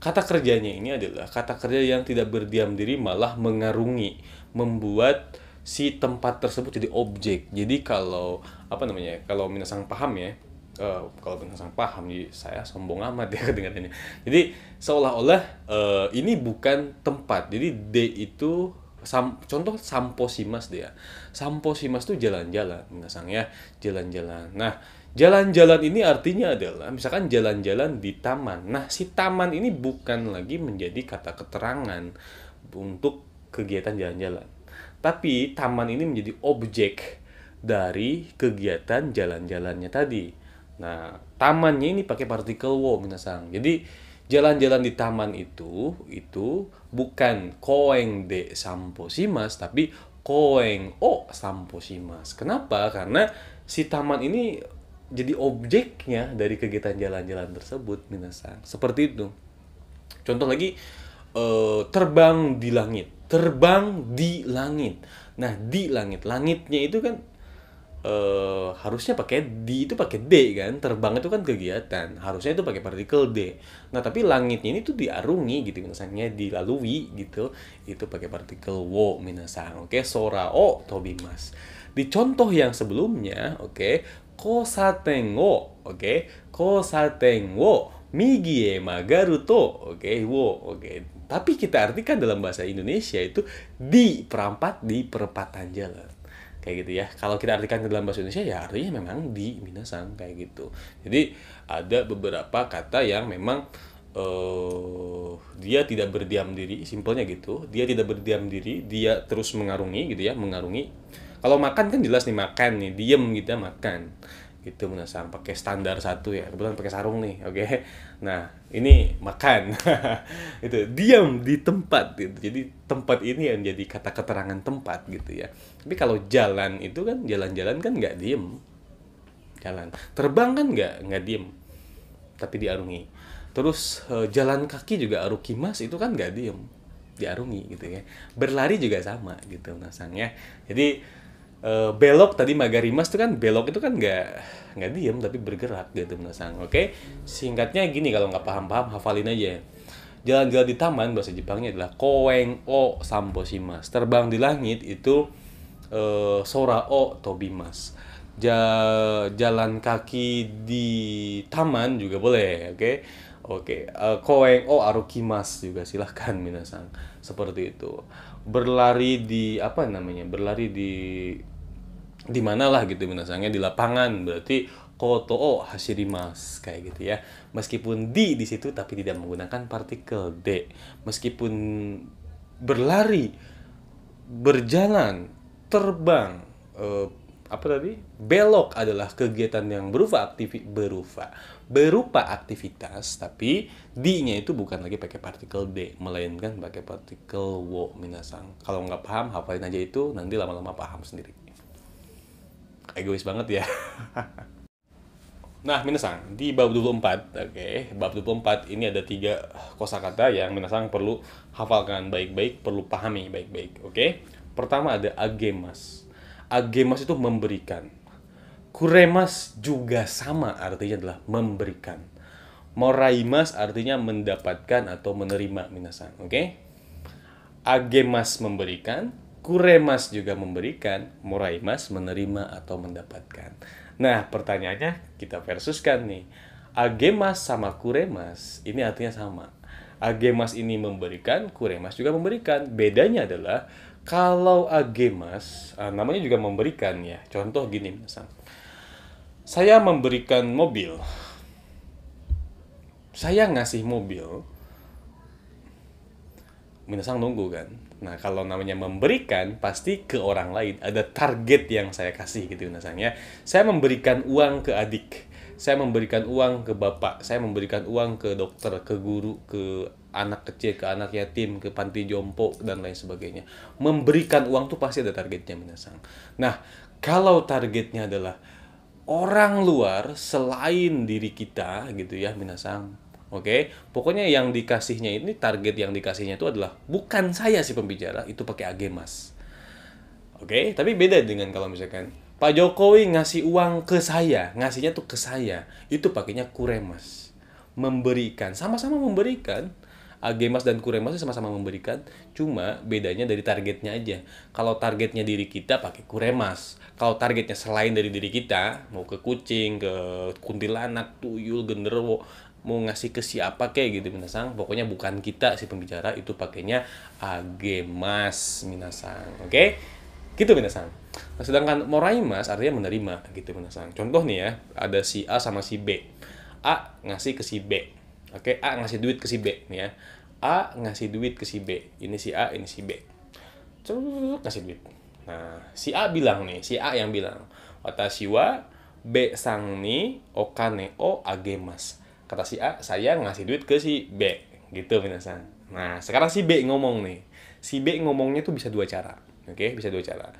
kata kerjanya ini adalah kata kerja yang tidak berdiam diri malah mengarungi, membuat si tempat tersebut jadi objek. Jadi kalau apa namanya? Kalau minasan paham ya, Eh, kalau Bang sang paham jadi saya sombong amat ya kedengarannya jadi seolah-olah uh, ini bukan tempat jadi D itu sam, contoh Simas dia ya. Simas tuh jalan-jalan minasang ya jalan-jalan nah Jalan-jalan ini artinya adalah misalkan jalan-jalan di taman. Nah, si taman ini bukan lagi menjadi kata keterangan untuk kegiatan jalan-jalan. Tapi taman ini menjadi objek dari kegiatan jalan-jalannya tadi. Nah, tamannya ini pakai particle wo minasang. Jadi jalan-jalan di taman itu itu bukan koeng de sampo simas tapi koeng o sampo simas. Kenapa? Karena si taman ini jadi objeknya dari kegiatan jalan-jalan tersebut minasang. Seperti itu. Contoh lagi eh, terbang di langit. Terbang di langit. Nah, di langit, langitnya itu kan Eh, harusnya pakai D itu pakai D kan terbang itu kan kegiatan harusnya itu pakai partikel D nah tapi langitnya ini tuh diarungi gitu misalnya dilalui gitu itu pakai partikel wo minasang oke okay? sora o tobimas di contoh yang sebelumnya oke okay? kosaten wo oke okay? kosaten wo migi e magaru to oke wo oke tapi kita artikan dalam bahasa Indonesia itu di perempat di perempatan jalan kayak gitu ya kalau kita artikan ke dalam bahasa Indonesia ya artinya memang di minasang kayak gitu jadi ada beberapa kata yang memang uh, dia tidak berdiam diri simpelnya gitu dia tidak berdiam diri dia terus mengarungi gitu ya mengarungi kalau makan kan jelas nih makan nih diem gitu ya, makan gitu minasang pakai standar satu ya kebetulan pakai sarung nih oke okay? nah ini makan itu diam di tempat gitu jadi tempat ini yang jadi kata keterangan tempat gitu ya tapi kalau jalan itu kan jalan-jalan kan nggak diem jalan terbang kan nggak nggak diem tapi diarungi terus eh, jalan kaki juga mas itu kan nggak diem diarungi gitu ya berlari juga sama gitu nasangnya jadi eh, belok tadi magarimas itu kan belok itu kan nggak nggak diem tapi bergerak gitu nasang oke singkatnya gini kalau nggak paham paham hafalin aja jalan-jalan di taman bahasa Jepangnya adalah koeng o sambo simas terbang di langit itu uh, eh, Sorao Tobimas. Ja, jalan kaki di taman juga boleh, oke? Okay? Oke, okay. uh, eh, koeng o arukimas juga silahkan minasan seperti itu. Berlari di apa namanya? Berlari di di mana lah gitu minasangnya di lapangan berarti koto o hashirimas kayak gitu ya. Meskipun di di situ tapi tidak menggunakan partikel d. Meskipun berlari berjalan terbang eh, apa tadi belok adalah kegiatan yang berupa aktivi berupa berupa aktivitas tapi d-nya itu bukan lagi pakai partikel d melainkan pakai partikel w minasang kalau nggak paham hafalin aja itu nanti lama-lama paham sendiri egois banget ya Nah, Minasang, di bab 24, oke, okay, bab 24 ini ada tiga kosakata yang Minasang perlu hafalkan baik-baik, perlu pahami baik-baik, oke? okay? Pertama ada agemas. Agemas itu memberikan. Kuremas juga sama artinya adalah memberikan. Moraimas artinya mendapatkan atau menerima minasan, oke? Okay? Agemas memberikan, kuremas juga memberikan, moraimas menerima atau mendapatkan. Nah, pertanyaannya kita versuskan nih. Agemas sama kuremas ini artinya sama. Agemas ini memberikan, kuremas juga memberikan. Bedanya adalah kalau Agemas, uh, namanya juga memberikan ya. Contoh gini misalnya. Saya memberikan mobil. Saya ngasih mobil. Minasang nunggu kan. Nah, kalau namanya memberikan pasti ke orang lain. Ada target yang saya kasih gitu misalnya. Saya memberikan uang ke adik. Saya memberikan uang ke bapak, saya memberikan uang ke dokter, ke guru, ke anak kecil ke anak yatim ke panti jompo dan lain sebagainya memberikan uang tuh pasti ada targetnya minasang nah kalau targetnya adalah orang luar selain diri kita gitu ya minasang Oke, okay? pokoknya yang dikasihnya ini target yang dikasihnya itu adalah bukan saya si pembicara, itu pakai agemas. Oke, okay? tapi beda dengan kalau misalkan Pak Jokowi ngasih uang ke saya, ngasihnya tuh ke saya, itu pakainya kuremas. Memberikan, sama-sama memberikan, Agemas dan Kuremas sama-sama memberikan, cuma bedanya dari targetnya aja. Kalau targetnya diri kita pakai Kuremas, kalau targetnya selain dari diri kita, mau ke kucing, ke kuntilanak, tuyul, genderuwo, mau ngasih ke siapa kayak gitu minasang pokoknya bukan kita si pembicara itu pakainya agemas minasang oke okay? gitu minasang nah, sedangkan moraimas artinya menerima gitu minasang contoh nih ya ada si A sama si B A ngasih ke si B Oke, okay, A ngasih duit ke si B nih ya. A ngasih duit ke si B. Ini si A, ini si B. Cuk, ngasih duit. Nah, si A bilang nih, si A yang bilang, "Watashi wa B sang ni okane o agemas." Kata si A, "Saya ngasih duit ke si B." Gitu minasan. Nah, sekarang si B ngomong nih. Si B ngomongnya tuh bisa dua cara. Oke, okay? bisa dua cara.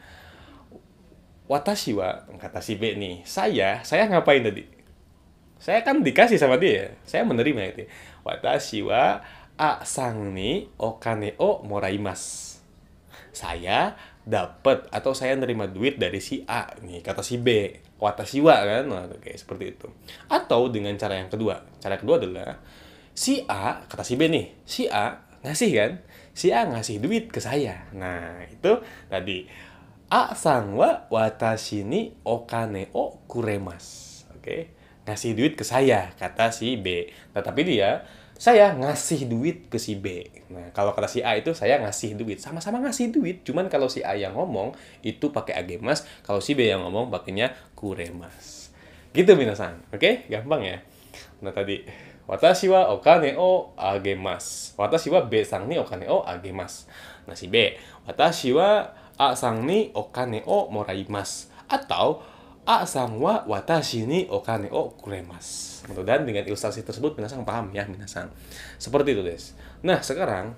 Watashi wa kata si B nih, "Saya, saya ngapain tadi?" Saya kan dikasih sama dia. Saya menerima itu. Watashi wa asang ni okane o moraimas. Saya dapat atau saya nerima duit dari si A nih kata si B watashi wa kan nah, kayak seperti itu atau dengan cara yang kedua cara kedua adalah si A kata si B nih si A ngasih kan si A ngasih duit ke saya nah itu tadi A sang wa watashi ni okane o kuremas oke okay? ngasih duit ke saya, kata si B. Tetapi nah, dia, saya ngasih duit ke si B. Nah, kalau kata si A itu saya ngasih duit. Sama-sama ngasih duit, cuman kalau si A yang ngomong itu pakai agemas, kalau si B yang ngomong pakainya kuremas. Gitu minasan. Oke, gampang ya. Nah, tadi watashi wa okane o agemas. Watashi wa B sang ni okane o agemas. Nah, si B, watashi wa A sang ni okane o moraimas. Atau A sang wa watashi ni okane o kuremasu. Gitu. Dan dengan ilustrasi tersebut minasang paham ya minasang. Seperti itu, Des. Nah, sekarang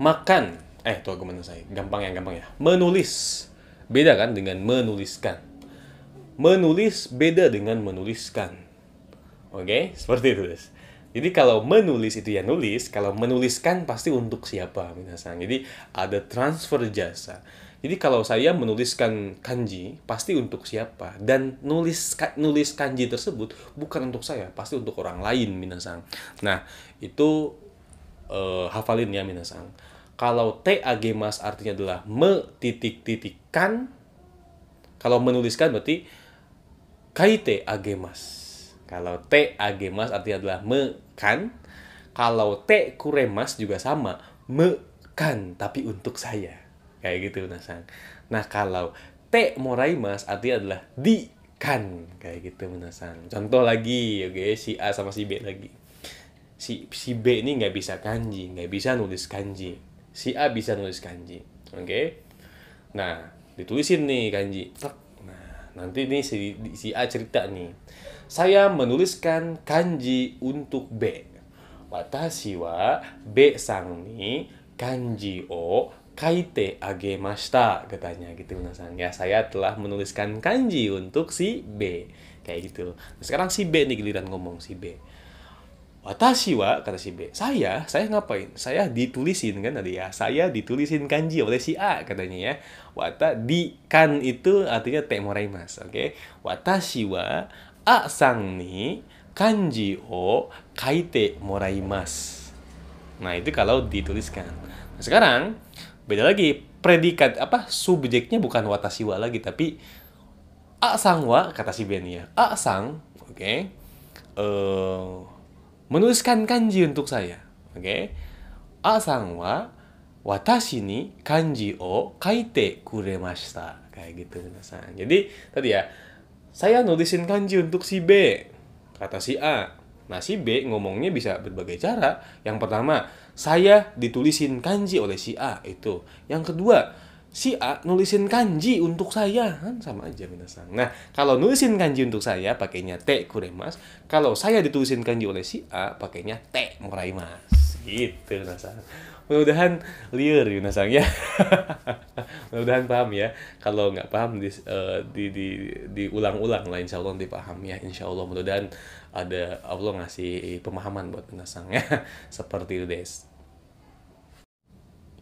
makan eh tuh gimana saya gampang ya gampang ya menulis beda kan dengan menuliskan menulis beda dengan menuliskan oke okay? seperti itu des. jadi kalau menulis itu ya nulis kalau menuliskan pasti untuk siapa minasang jadi ada transfer jasa jadi kalau saya menuliskan kanji, pasti untuk siapa? Dan nulis nulis kanji tersebut bukan untuk saya, pasti untuk orang lain, minasang. Nah, itu uh, hafalin ya, minasang. Kalau TAG mas artinya adalah me titik titikkan Kalau menuliskan berarti kaite mas. Kalau T mas artinya adalah mekan. Kalau T kuremas juga sama, mekan tapi untuk saya kayak gitu menasang nah kalau te moraimas artinya adalah di kan kayak gitu menasang contoh lagi oke okay? si a sama si b lagi si si b ini nggak bisa kanji nggak bisa nulis kanji si a bisa nulis kanji oke okay? nah ditulisin nih kanji nah nanti nih si si a cerita nih saya menuliskan kanji untuk b watashi wa b sang ni kanji o kaite mashita katanya gitu Minasan ya saya telah menuliskan kanji untuk si B kayak gitu nah, sekarang si B nih giliran ngomong si B Watashi wa kata si B. Saya, saya ngapain? Saya ditulisin kan tadi ya. Saya ditulisin kanji oleh si A katanya ya. Wata di kan itu artinya te mas oke. Okay? Watashi wa A sang ni kanji o kaite mas Nah, itu kalau dituliskan. Nah, sekarang beda lagi predikat apa subjeknya bukan watasiwa lagi tapi a sangwa kata si Ben ya a sang oke okay, uh, eh, menuliskan kanji untuk saya oke okay? a sangwa wa watashi ni kanji o kaite kuremashita kayak gitu jadi tadi ya saya nulisin kanji untuk si B kata si A nah si B ngomongnya bisa berbagai cara yang pertama saya ditulisin kanji oleh si A itu. Yang kedua, si A nulisin kanji untuk saya kan sama aja minasang. Nah, kalau nulisin kanji untuk saya pakainya te kuremas, kalau saya ditulisin kanji oleh si A pakainya te muraimas. Gitu minasang mudah-mudahan liar Yuna Sang ya mudah-mudahan paham ya kalau nggak paham di uh, di di diulang-ulang lah insya Allah nanti paham ya insya Allah mudah-mudahan ada Allah ngasih pemahaman buat Yuna Sang ya seperti itu des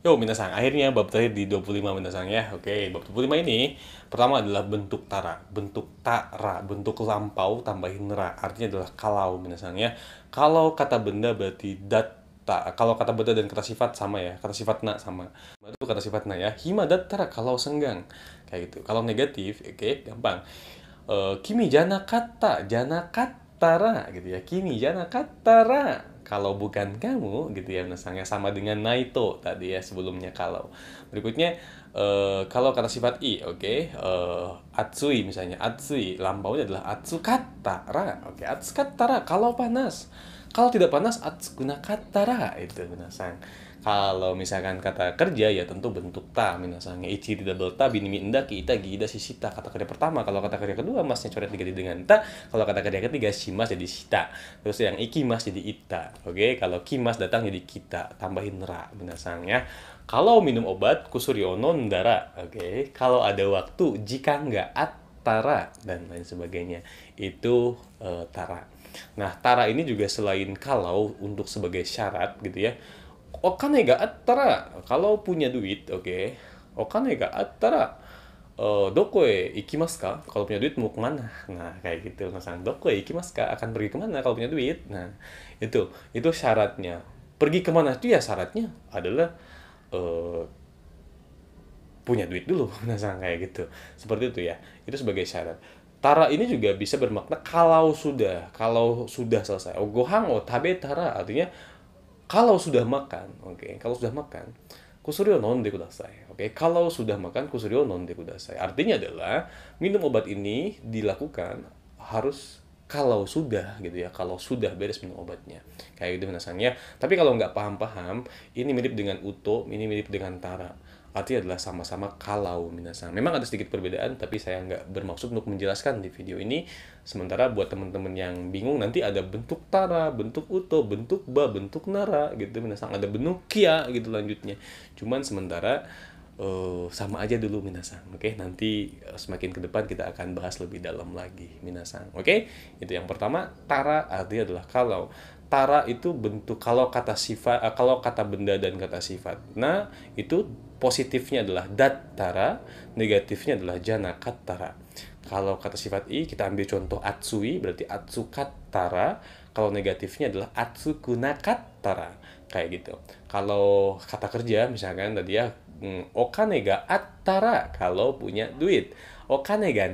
Yo, minasang. Akhirnya bab terakhir di 25 minasang ya. Oke, bab 25 ini pertama adalah bentuk tara. Bentuk tara, bentuk lampau tambahin ra. Artinya adalah kalau minasang ya. Kalau kata benda berarti dat tak kalau kata beda dan kata sifat sama ya kata sifat na sama itu kata sifat na ya hima datar kalau senggang kayak gitu kalau negatif oke okay, gampang e, kimi jana kata jana katara gitu ya kimi jana katara kalau bukan kamu gitu ya misalnya sama dengan naito tadi ya sebelumnya kalau berikutnya e, kalau kata sifat i oke okay, eh, e, atsui misalnya atsui lampaunya adalah atsukatara oke okay, atsukatara kalau panas kalau tidak panas, gunakan katara itu minasang. Kalau misalkan kata kerja ya tentu bentuk ta minasangnya ichi double ta binimi enda kita gida sisita kata kerja pertama kalau kata kerja kedua masnya coret diganti dengan ta kalau kata kerja ketiga mas jadi sita terus yang iki mas jadi ita oke okay? kalau mas datang jadi kita tambahin ra minasangnya kalau minum obat kusuri onon dara oke okay? kalau ada waktu jika enggak at tara dan lain sebagainya itu uh, eh, tara Nah, tara ini juga selain kalau untuk sebagai syarat gitu ya. Okane ga attara, kalau punya duit, oke. Okay. Okane ga attara, uh, eh, doko e ikimasu ka? Kalau punya duit mau kemana? Nah, kayak gitu masang. Doko e ikimasu ka? Akan pergi kemana kalau punya duit? Nah, itu itu syaratnya. Pergi kemana itu ya syaratnya adalah uh, punya duit dulu, nah kayak gitu. Seperti itu ya. Itu sebagai syarat. Tara ini juga bisa bermakna kalau sudah, kalau sudah selesai. Oh gohang, oh tabe tara artinya kalau sudah makan, oke. Okay? Kalau sudah makan, kusuri o nonde kudasai. Oke, okay? kalau sudah makan kusuri o nonde kudasai. Artinya adalah minum obat ini dilakukan harus kalau sudah gitu ya, kalau sudah beres minum obatnya. Kayak gitu penasannya. Tapi kalau nggak paham-paham, ini mirip dengan uto, ini mirip dengan tara artinya adalah sama-sama kalau minasan. Memang ada sedikit perbedaan, tapi saya nggak bermaksud untuk menjelaskan di video ini. Sementara buat teman-teman yang bingung, nanti ada bentuk tara, bentuk uto, bentuk ba, bentuk nara, gitu minasan. Ada bentuk kia, gitu lanjutnya. Cuman sementara uh, sama aja dulu minasan, oke? Okay? Nanti eh, semakin ke depan kita akan bahas lebih dalam lagi minasan, oke? Okay? Itu yang pertama, tara artinya adalah kalau tara itu bentuk kalau kata sifat uh, kalau kata benda dan kata sifat. Nah, itu positifnya adalah dat tara, negatifnya adalah jana tara. Kalau kata sifat i kita ambil contoh atsui berarti atsukat tara, kalau negatifnya adalah atsukunakat tara kayak gitu. Kalau kata kerja misalkan tadi ya hmm, okanega attara kalau punya duit. Okanega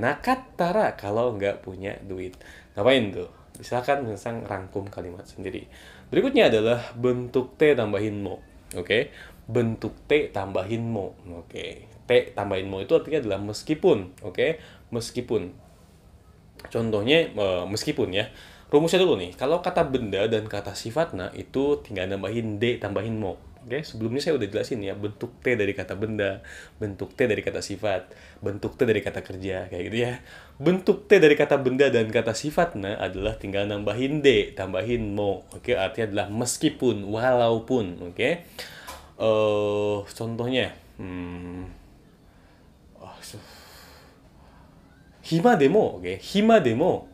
tara kalau nggak punya duit. Ngapain tuh? Misalkan misalkan rangkum kalimat sendiri. Berikutnya adalah bentuk T tambahin mo. Oke, okay? bentuk T tambahin mo. Oke, okay? T tambahin mo itu artinya adalah meskipun. Oke, okay? meskipun. Contohnya eh, meskipun ya. Rumusnya dulu nih. Kalau kata benda dan kata sifat nah itu tinggal nambahin D tambahin mo. Oke, okay? sebelumnya saya udah jelasin ya bentuk T dari kata benda, bentuk T dari kata sifat, bentuk T dari kata kerja kayak gitu ya. Bentuk T dari kata benda dan kata sifatnya adalah tinggal nambahin D, tambahin mo. Oke, okay? artinya adalah meskipun, walaupun. Oke. Okay? Uh, contohnya, hmm, oh, so. hima demo, oke, okay? hima demo,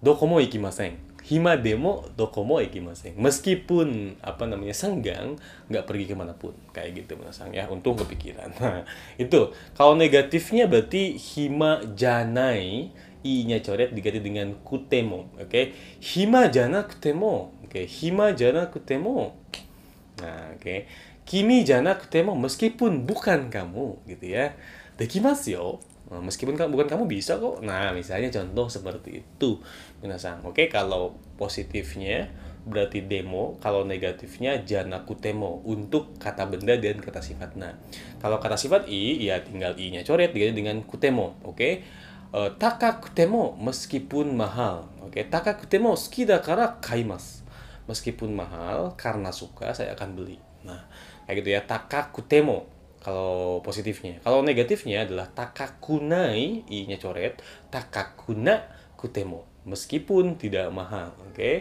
doko mo ikimasen hima demo Toko iki ikimaseng meskipun apa namanya senggang nggak pergi kemanapun kayak gitu menasang ya untung kepikiran nah, itu kalau negatifnya berarti hima janai i nya coret diganti dengan kutemo oke okay? hima jana kutemo oke okay? hima jana kutemo nah oke okay? kimi jana kutemo meskipun bukan kamu gitu ya dekimasu yo meskipun bukan kamu bisa kok nah misalnya contoh seperti itu Minasang. Oke, kalau positifnya berarti demo, kalau negatifnya jana kutemo untuk kata benda dan kata sifat. Nah, kalau kata sifat i, ya tinggal i-nya coret diganti dengan kutemo, oke? Okay? Uh, eh, takakutemo meskipun mahal, oke? Okay? Takakutemo suki dakara kaimas. Meskipun mahal, karena suka saya akan beli. Nah, kayak gitu ya, kutemo kalau positifnya. Kalau negatifnya adalah takakunai, i-nya coret, takakuna kutemo meskipun tidak mahal oke, okay?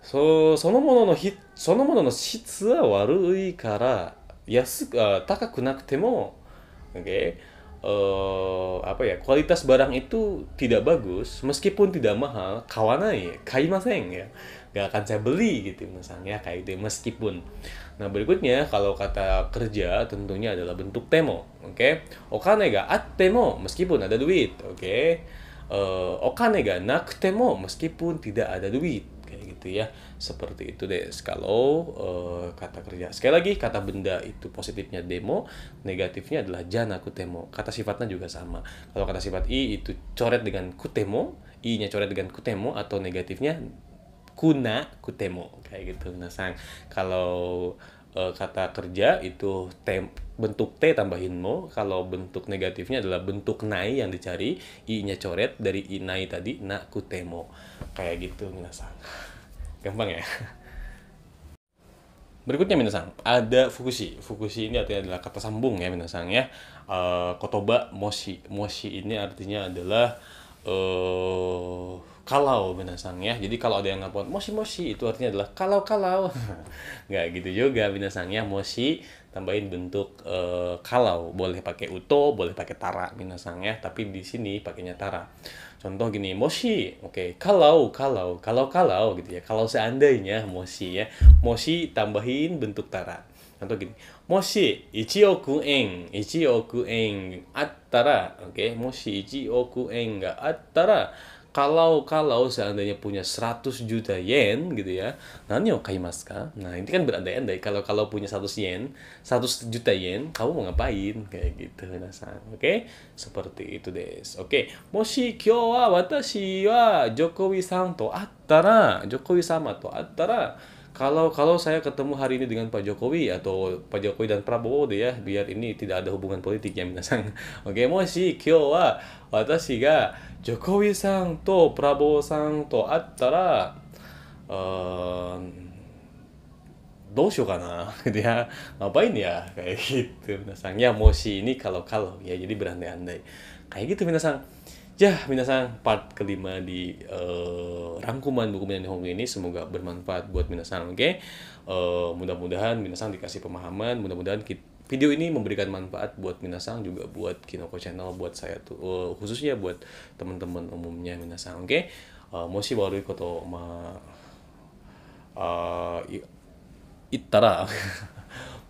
そそのもののひそのものの質は悪いから安あ高くなくても okay? uh, apa ya kualitas barang itu tidak bagus meskipun tidak mahal kawanai maseng ya gak akan saya beli gitu misalnya kayak itu meskipun nah berikutnya kalau kata kerja tentunya adalah bentuk temo oke okay? okane ga temo meskipun ada duit oke okay? uh, eh, okane ya, gak naktemo meskipun tidak ada duit kayak gitu ya seperti itu deh kalau uh, kata kerja sekali lagi kata benda itu positifnya demo negatifnya adalah jana kutemo kata sifatnya juga sama kalau kata sifat i itu coret dengan kutemo i nya coret dengan kutemo atau negatifnya kuna kutemo kayak gitu nah sang kalau uh, kata kerja itu tem bentuk T tambahin mo, kalau bentuk negatifnya adalah bentuk nai yang dicari, i-nya coret dari i nai tadi na kutemo. Kayak gitu minasan. Gampang ya? Berikutnya minasan, ada fukushi. Fukushi ini artinya adalah kata sambung ya minasan ya. Uh, kotoba moshi. Moshi ini artinya adalah eh kalau binasang ya jadi kalau ada yang ngapain, moshi moshi itu artinya adalah kalau kalau nggak gitu juga binasang ya moshi tambahin bentuk e, kalau boleh pakai uto boleh pakai tara binasang ya tapi di sini pakainya tara contoh gini moshi oke okay. kalau kalau kalau kalau gitu ya kalau seandainya moshi ya moshi tambahin bentuk tara contoh gini moshi eng, ichi oku eng atara oke okay. moshi oku eng ga atara kalau kalau seandainya punya 100 juta yen gitu ya nanti o kaimasu nah ini kan berandai-andai kalau kalau punya 100 yen 100 juta yen kamu mau ngapain kayak gitu minasan oke okay? seperti itu des oke okay. moshi kyo wa watashi wa jokowi san to attara jokowi sama to attara kalau kalau saya ketemu hari ini dengan Pak Jokowi atau Pak Jokowi dan Prabowo deh ya biar ini tidak ada hubungan politik ya minasang oke okay, moshi kyo wa watashi ga Jokowi sang to Prabowo sang to attara uh, gitu ya ngapain ya kayak gitu minasang ya moshi ini kalau kalau ya jadi berandai-andai kayak gitu minasang Ya, minasan part kelima di uh, rangkuman buku Minani Hongo ini semoga bermanfaat buat minasan, oke? Okay? Uh, eh, mudah-mudahan minasan dikasih pemahaman, mudah-mudahan video ini memberikan manfaat buat minasan juga buat Kinoko Channel, buat saya tuh eh, uh, khususnya buat teman-teman umumnya minasan, oke? Okay? Uh, moshi baru koto ma uh, itara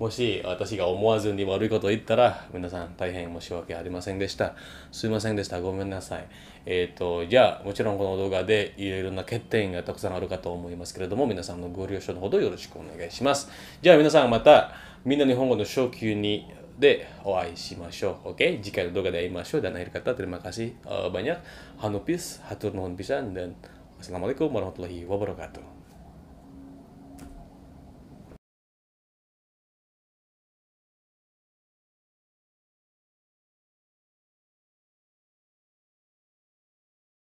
もし私が思わずに悪いことを言ったら、皆さん大変申し訳ありませんでした。すいませんでした。ごめんなさい。えっ、ー、と、じゃあ、もちろんこの動画でいろいろな欠点がたくさんあるかと思いますけれども、皆さんのご了承のほどよろしくお願いします。じゃあ皆さんまた、みんな日本語の初級にでお会いしましょう。o k 次回の動画で会いましょう。では a dari Mas dan akhir kata e r i m a k a s i h banyak. Hanupis, hatur nuhun pisan dan assalamualaikum warahmatullahi wabarakatuh.